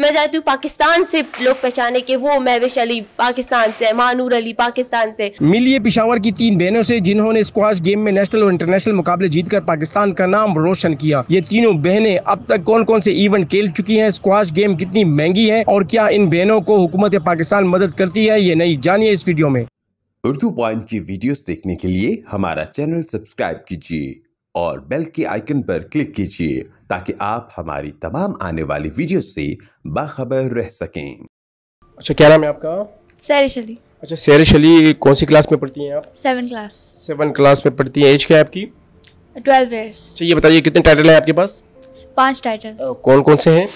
मैं चाहती हूँ पाकिस्तान से लोग पहचाने के वो महवेश अली पाकिस्तान से मानूर अली पाकिस्तान से मिलिए पिशावर की तीन बहनों से जिन्होंने स्क्वाश गेम में नेशनल और इंटरनेशनल मुकाबले जीतकर पाकिस्तान का नाम रोशन किया ये तीनों बहनें अब तक कौन कौन से इवेंट खेल चुकी हैं स्क्वाश गेम कितनी महंगी है और क्या इन बहनों को हुकूमत पाकिस्तान मदद करती है ये नहीं जानिए इस वीडियो में उर्दू पॉइंट की वीडियो देखने के लिए हमारा चैनल सब्सक्राइब कीजिए और बेल के आइकन पर क्लिक कीजिए ताकि आप हमारी तमाम आने वाली वीडियो से बाखबर रह सकें अच्छा क्या नाम है आपका सैरिश अली अच्छा सैरिश अली कौन सी क्लास में पढ़ती हैं आप सेवन क्लास सेवन क्लास में पढ़ती हैं एज क्या है आपकी ट्वेल्व ईयर्स अच्छा ये बताइए कितने टाइटल हैं आपके पास पांच टाइटल कौन कौन से हैं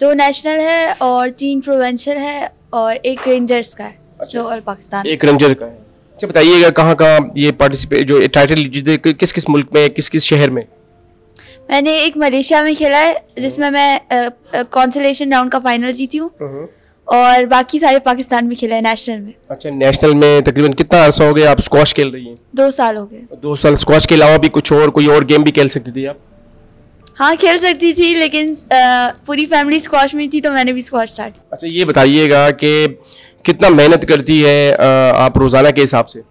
दो नेशनल है और तीन प्रोवेंशल है और एक रेंजर्स का है अच्छा, जो ऑल पाकिस्तान एक रेंजर का है अच्छा बताइएगा कहाँ कहाँ ये पार्टिसिपेट जो टाइटल जीते किस किस मुल्क में किस किस शहर में मैंने एक मलेशिया में खेला है जिसमें हम्म। मैं कॉन्सलेशन राउंड का फाइनल जीती हूँ हम्म। और बाकी सारे पाकिस्तान में खेला है नेशनल में अच्छा नेशनल में तकरीबन कितना अरसा हो गया आप स्क्वाश खेल रही हैं दो साल हो गए दो साल स्क्वाश के अलावा भी कुछ और कोई और गेम भी खेल सकती थी आप हाँ खेल सकती थी लेकिन आ, पूरी फैमिली स्क्वाश में थी तो मैंने भी स्क्वाश स्टार्ट अच्छा ये बताइएगा कि कितना मेहनत करती है आप रोज़ाना के हिसाब से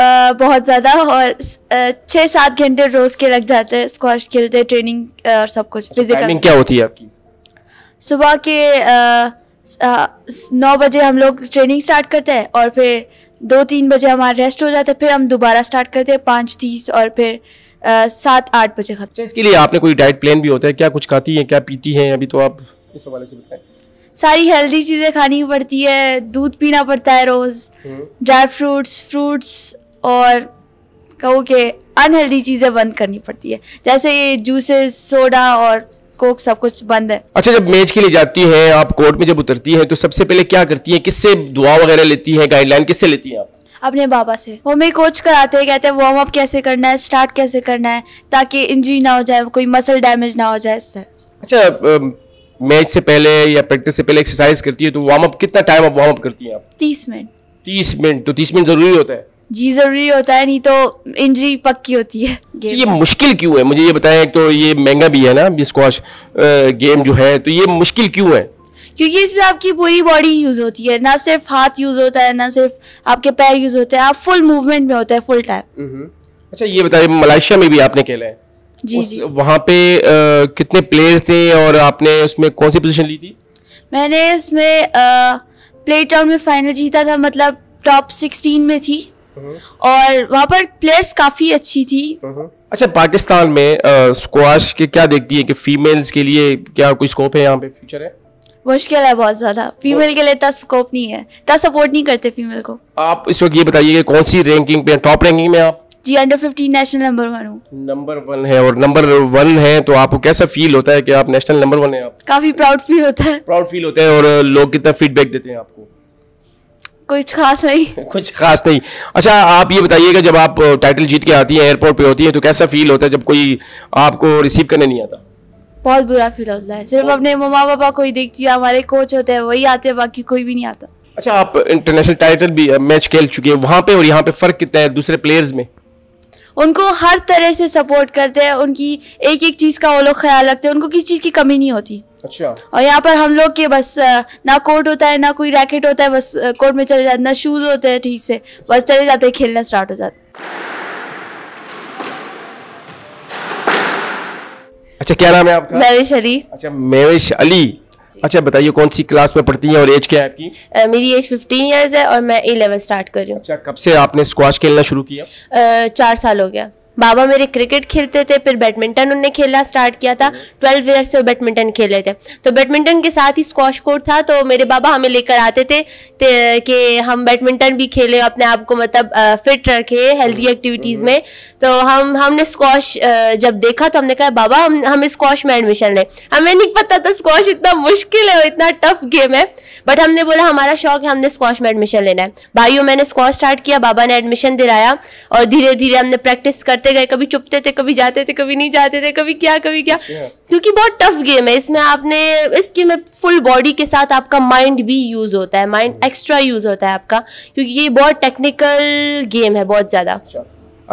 Uh, बहुत ज़्यादा और uh, छः सात घंटे रोज़ के लग जाते हैं स्क्वाश खेलते ट्रेनिंग और सब कुछ फिजिकल क्या होती है आपकी सुबह के नौ बजे हम लोग ट्रेनिंग स्टार्ट करते हैं और फिर दो तीन बजे हमारा रेस्ट हो जाता है फिर हम दोबारा स्टार्ट करते हैं पाँच तीस और फिर सात आठ बजे खत्म अच्छा, इसके लिए आपने कोई डाइट प्लान भी होता है क्या कुछ खाती हैं क्या पीती हैं अभी तो आप इस हवाले से बताएं सारी हेल्दी चीज़ें खानी पड़ती है दूध पीना पड़ता है रोज़ ड्राई फ्रूट्स फ्रूट्स और कहो के अनहेल्दी चीज़ें बंद करनी पड़ती है जैसे ये जूसेस सोडा और कोक सब कुछ बंद है अच्छा जब मैच के लिए जाती हैं आप कोर्ट में जब उतरती हैं तो सबसे पहले क्या करती हैं किससे दुआ वगैरह लेती हैं गाइडलाइन किससे लेती हैं आप अपने बाबा से वो मेरे कोच कराते हैं कहते हैं वार्म अप कैसे करना है स्टार्ट कैसे करना है ताकि इंजरी ना हो जाए कोई मसल डैमेज ना हो जाए इस तरह अच्छा मैच से पहले या प्रैक्टिस से पहले एक्सरसाइज करती है तो वार्म अप कितना टाइम आप वार्म अप करती हैं आप तीस मिनट तीस मिनट तो तीस मिनट जरूरी होता है जी जरूरी होता है नहीं तो इंजरी पक्की होती है तो ये मुश्किल क्यों है मुझे ये बताएं एक तो ये महंगा भी है ना ये स्क्वाश गेम जो है तो ये मुश्किल क्यों है क्योंकि इसमें आपकी पूरी बॉडी यूज होती है ना सिर्फ हाथ यूज होता है ना सिर्फ आपके पैर यूज होते हैं आप फुल मूवमेंट में होता है फुल टाइम अच्छा ये बताइए मलेशिया में भी आपने खेला है जी, जी वहाँ पे आ, कितने प्लेयर्स थे और आपने उसमें कौन सी पोजीशन ली थी मैंने उसमें प्ले टाउन में फाइनल जीता था मतलब टॉप सिक्सटीन में थी हम्म। और वहाँ पर प्लेयर्स काफी अच्छी थी हम्म। अच्छा पाकिस्तान में स्क्वाश के क्या देखती है कि फीमेल्स के लिए क्या कोई स्कोप है यहाँ पे फ्यूचर है मुश्किल है बहुत ज्यादा फीमेल के लिए इतना स्कोप नहीं है इतना सपोर्ट नहीं करते फीमेल को आप इस वक्त ये बताइए कि कौन सी रैंकिंग पे टॉप रैंकिंग में आप जी under fifteen national number one हूँ नंबर वन है और नंबर वन है तो आपको कैसा फील होता है कि आप नेशनल नंबर वन है आप काफी प्राउड फील होता है प्राउड फील होता है और लोग कितना फीडबैक देते हैं आपको कुछ खास नहीं कुछ खास नहीं अच्छा आप ये बताइएगा जब आप टाइटल जीत के आती हैं एयरपोर्ट पे होती हैं तो कैसा फील होता है जब कोई आपको रिसीव करने नहीं आता बहुत बुरा फील होता है सिर्फ अपने मम्मा पापा को ही देखती है हमारे कोच होते हैं वही आते हैं बाकी कोई भी नहीं आता अच्छा आप इंटरनेशनल टाइटल भी मैच खेल चुके हैं वहाँ पे और यहाँ पे फर्क कितना है दूसरे प्लेयर्स में उनको हर तरह से सपोर्ट करते हैं उनकी एक एक चीज़ का वो लोग ख्याल रखते हैं उनको किसी चीज़ की कमी नहीं होती अच्छा और यहाँ पर हम लोग के बस ना कोर्ट होता है ना कोई रैकेट होता है बस कोर्ट में चले जाते ना शूज़ होते हैं ठीक से बस चले जाते हैं खेलना स्टार्ट हो जाता अच्छा क्या नाम है आपका मेवेश अली अच्छा मेवेश अली अच्छा बताइए कौन सी क्लास में पढ़ती हैं और एज क्या है आपकी uh, मेरी एज 15 इयर्स है और मैं ए लेवल स्टार्ट कर रही हूँ अच्छा कब से आपने स्क्वाश खेलना शुरू किया uh, चार साल हो गया बाबा मेरे क्रिकेट खेलते थे फिर बैडमिंटन उनने खेलना स्टार्ट किया था ट्वेल्व ईयर से वो बैडमिंटन खेल रहे थे तो बैडमिंटन के साथ ही स्कॉश कोर्ट था तो मेरे बाबा हमें लेकर आते थे कि हम बैडमिंटन भी खेले अपने आप को मतलब फिट रखे हेल्दी एक्टिविटीज़ में तो हम हमने स्कॉश जब देखा तो हमने कहा बाबा हम हम स्कॉश में एडमिशन लें हमें नहीं पता था स्कॉश इतना मुश्किल है इतना टफ गेम है बट हमने बोला हमारा शौक है हमने स्कॉश में एडमिशन लेना है भाइयों मैंने स्कॉश स्टार्ट किया बाबा ने एडमिशन दिलाया और धीरे धीरे हमने प्रैक्टिस करते चलते गए कभी चुपते थे कभी जाते थे कभी नहीं जाते थे कभी क्या कभी क्या क्योंकि बहुत टफ गेम है इसमें आपने गेम में फुल बॉडी के साथ आपका माइंड भी यूज होता है माइंड एक्स्ट्रा यूज होता है आपका क्योंकि ये बहुत टेक्निकल गेम है बहुत ज़्यादा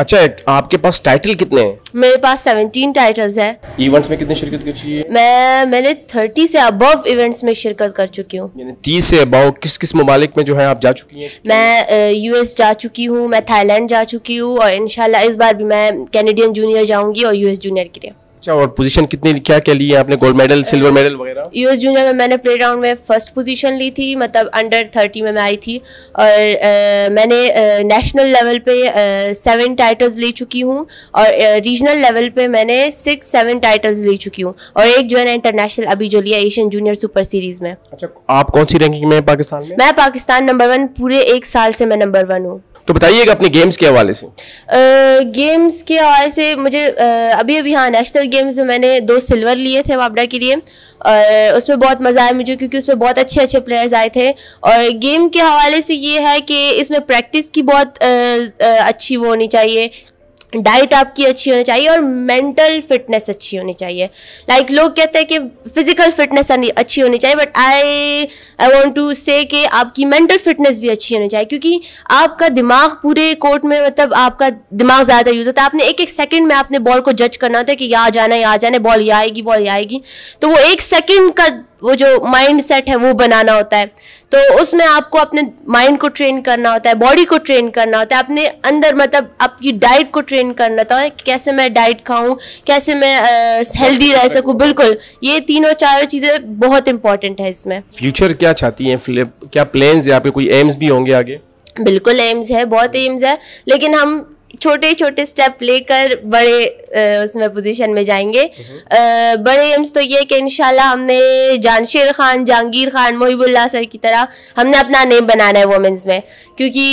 अच्छा आपके पास टाइटल कितने हैं मेरे पास 17 टाइटल्स हैं इवेंट्स में कितने शिरकत कर चुकी है मैं मैंने 30 से अब इवेंट्स में शिरकत कर चुकी हूँ तीस से अब किस किस ममालिक में जो है आप जा चुकी हैं मैं यूएस जा चुकी हूँ मैं थाईलैंड जा चुकी हूँ और इनशाला इस बार भी मैं कैनेडियन जूनियर जाऊँगी और यूएस जूनियर के लिए अच्छा और पोजीशन कितनी क्या क्या ली है आपने गोल्ड मेडल सिल्वर मेडल वगैरह यूएस जूनियर में मैंने प्ले राउंड में फर्स्ट पोजीशन ली थी मतलब अंडर थर्टी में मैं आई थी और आ, मैंने नेशनल लेवल पे आ, सेवन टाइटल्स ले चुकी हूँ और रीजनल लेवल पे मैंने सिक्स सेवन टाइटल्स ले चुकी हूँ और एक जो है इंटरनेशनल अभी जो लिया एशियन जूनियर सुपर सीरीज में अच्छा आप कौन सी रैंकिंग में पाकिस्तान में मैं पाकिस्तान नंबर वन पूरे एक साल से मैं नंबर वन हूँ तो बताइएगा अपने गेम्स के हवाले से आ, गेम्स के हवाले से मुझे आ, अभी अभी हाँ नेशनल गेम्स में मैंने दो सिल्वर लिए थे वापडा के लिए और उसमें बहुत मज़ा आया मुझे क्योंकि उसमें बहुत अच्छे अच्छे प्लेयर्स आए थे और गेम के हवाले से ये है कि इसमें प्रैक्टिस की बहुत आ, आ, अच्छी वो होनी चाहिए डाइट आपकी अच्छी होनी चाहिए और मेंटल फिटनेस अच्छी होनी चाहिए लाइक like, लोग कहते हैं कि फिजिकल फिटनेस अच्छी होनी चाहिए but I I want to say कि आपकी मेंटल फिटनेस भी अच्छी होनी चाहिए क्योंकि आपका दिमाग पूरे कोर्ट में मतलब आपका दिमाग ज़्यादा यूज़ होता है आपने एक एक सेकंड में आपने बॉल को जज करना होता है कि यहाँ जाना है यहाँ जाना है बॉल यहाँ आएगी बॉल यहाँ आएगी तो वो एक सेकेंड का वो जो माइंड सेट है वो बनाना होता है तो उसमें आपको अपने माइंड को ट्रेन करना होता है बॉडी को ट्रेन करना होता है अपने अंदर मतलब आपकी डाइट को ट्रेन करना होता है कैसे मैं डाइट खाऊं कैसे मैं हेल्दी रह सकूं बिल्कुल ये तीनों चारों चीज़ें बहुत इंपॉर्टेंट है इसमें फ्यूचर क्या चाहती हैं फ्लिप क्या प्लान्स या पे कोई एम्स भी होंगे आगे बिल्कुल एम्स है बहुत एम्स है लेकिन हम छोटे छोटे स्टेप लेकर बड़े उसमें पोजीशन में जाएंगे आ, बड़े एम्स तो ये कि इनशाला हमने जानशेर खान जहांगीर खान मोहिबुल्ला सर की तरह हमने अपना नेम बनाना है वुमेंस में क्योंकि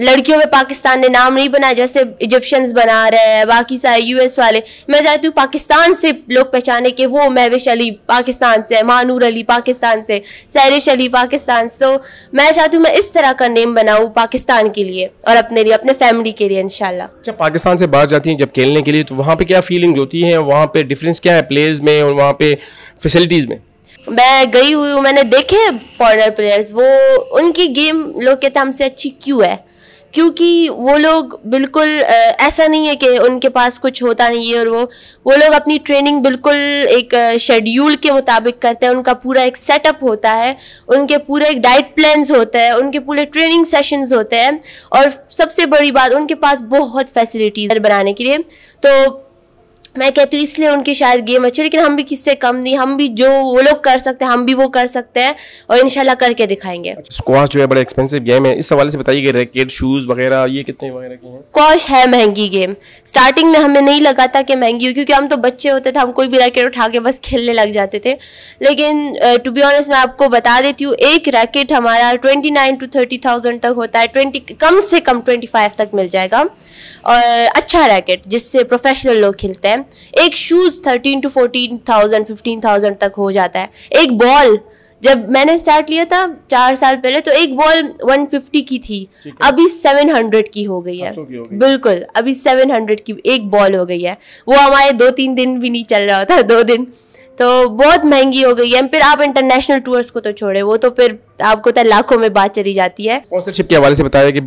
लड़कियों में पाकिस्तान ने नाम नहीं बनाया जैसे इजिप्शियंस बना रहे हैं बाकी सारे यूएस वाले मैं चाहती हूँ पाकिस्तान से लोग पहचाने के वो महवेश अली पाकिस्तान से मानूर अली पाकिस्तान से सैरिश अली पाकिस्तान से मैं चाहती हूँ मैं इस तरह का नेम बनाऊँ पाकिस्तान के लिए और अपने लिए अपने फैमिली के लिए इनशाला अच्छा, जब पाकिस्तान से बाहर जाती हैं जब खेलने के लिए तो वहाँ पर क्या फीलिंग होती है वहाँ पर डिफरेंस क्या है प्लेयर्स में और वहाँ पर फैसिलिटीज़ में मैं गई हुई हूँ मैंने देखे फॉरनर प्लेयर्स वो उनकी गेम लोग कहते हैं हमसे अच्छी क्यों है क्योंकि वो लोग बिल्कुल ऐसा नहीं है कि उनके पास कुछ होता नहीं है और वो वो लोग अपनी ट्रेनिंग बिल्कुल एक शेड्यूल के मुताबिक करते हैं उनका पूरा एक सेटअप होता है उनके पूरे एक डाइट प्लान्स होते हैं उनके पूरे ट्रेनिंग सेशंस होते हैं और सबसे बड़ी बात उनके पास बहुत फैसिलिटीज़ बनाने के लिए तो मैं कहती हूँ इसलिए उनकी शायद गेम अच्छी लेकिन हम भी किससे कम नहीं हम भी जो वो लोग कर सकते हैं हम भी वो कर सकते हैं और इनशाला करके दिखाएंगे स्क्वाश अच्छा, जो है बड़े एक्सपेंसिव गेम है इस हवाले से बताइए रैकेट शूज वगैरह ये कितने वगैरह की हैं है महंगी गेम स्टार्टिंग में हमें नहीं लगा था कि महंगी हो क्योंकि हम तो बच्चे होते थे हम कोई भी रैकेट उठा के बस खेलने लग जाते थे लेकिन टू बी ऑनेस्ट मैं आपको बता देती हूँ एक रैकेट हमारा twenty nine to thirty thousand तक होता है ट्वेंटी कम से कम ट्वेंटी फाइव तक मिल जाएगा और अच्छा रैकेट जिससे प्रोफेशनल लोग खेलते हैं एक shoes thirteen to fourteen thousand fifteen thousand तक हो जाता है एक बॉल जब मैंने स्टार्ट लिया था चार साल पहले तो एक बॉल वन फिफ्टी की थी अभी सेवन हंड्रेड की हो गई है हो बिल्कुल अभी सेवन हंड्रेड की एक बॉल हो गई है वो हमारे दो तीन दिन भी नहीं चल रहा था दो दिन तो बहुत महंगी हो गई है फिर आप इंटरनेशनल टूर्स को तो छोड़े वो तो फिर आपको तो लाखों में बात चली जाती है स्पॉन्सरशिप के हवाले से बताया कि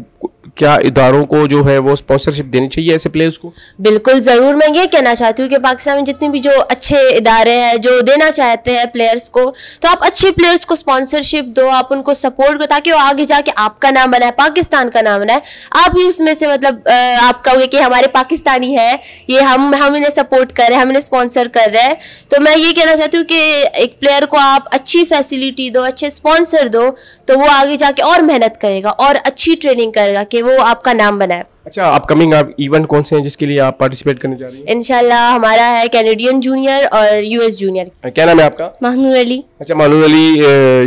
क्या इदारों को जो है वो स्पॉन्सरशिप देनी चाहिए ऐसे प्लेयर्स को बिल्कुल ज़रूर मैं ये कहना चाहती हूँ कि पाकिस्तान में जितने भी जो अच्छे इदारे हैं जो देना चाहते हैं प्लेयर्स को तो आप अच्छे प्लेयर्स को स्पॉन्सरशिप दो आप उनको सपोर्ट करो ताकि वो आगे जाके आपका नाम बनाए पाकिस्तान का नाम बनाए आप ही उसमें से मतलब आप कहोगे कि हमारे पाकिस्तानी है ये हम हम इन्हें सपोर्ट कर रहे हैं हम इन्हें स्पॉन्सर कर रहे हैं तो मैं ये कहना चाहती हूँ कि एक प्लेयर को आप अच्छी फैसिलिटी दो अच्छे स्पॉन्सर दो तो वो आगे जाके और मेहनत करेगा और अच्छी ट्रेनिंग करेगा कि कि वो आपका नाम बनाए अच्छा अपकमिंग आप इवेंट कौन से हैं जिसके लिए आप पार्टिसिपेट करने जा रही हैं इनशाला हमारा है कैनेडियन जूनियर और यूएस जूनियर क्या नाम है आपका महनूर अली अच्छा महनूर अली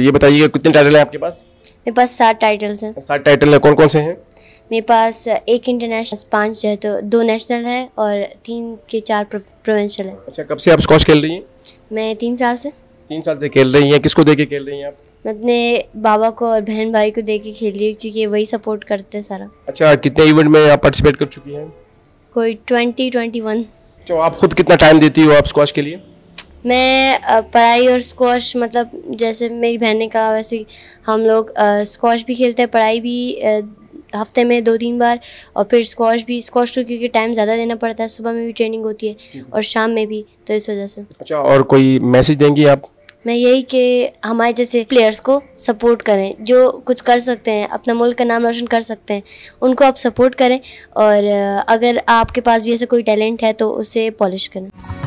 ये बताइए कितने टाइटल हैं आपके पास मेरे पास सात टाइटल्स हैं सात टाइटल हैं कौन कौन से हैं मेरे पास एक इंटरनेशनल पाँच जो है तो दो नेशनल है और तीन के चार प्रोविंशियल है अच्छा कब से आप स्कॉच खेल रही हैं मैं तीन साल से तीन साल से खेल रही हैं किसको देख के खेल रही हैं आप मैं अपने बाबा को और बहन भाई को देख के खेल रही हूँ क्योंकि वही सपोर्ट करते हैं सारा अच्छा कितने इवेंट में आप पार्टिसिपेट कर चुकी हैं कोई ट्वेंटी ट्वेंटी वन तो आप खुद कितना टाइम देती हो आप स्क्वाश के लिए मैं पढ़ाई और स्क्वाश मतलब जैसे मेरी बहन ने कहा वैसे हम लोग स्क्वाश भी खेलते हैं पढ़ाई भी हफ्ते में दो तीन बार और फिर स्क्वाश भी स्क्वाश तो क्योंकि टाइम ज़्यादा देना पड़ता है सुबह में भी ट्रेनिंग होती है और शाम में भी तो इस वजह से अच्छा और कोई मैसेज देंगी आप मैं यही कि हमारे जैसे प्लेयर्स को सपोर्ट करें जो कुछ कर सकते हैं अपना मुल्क का नाम रोशन कर सकते हैं उनको आप सपोर्ट करें और अगर आपके पास भी ऐसा कोई टैलेंट है तो उसे पॉलिश करें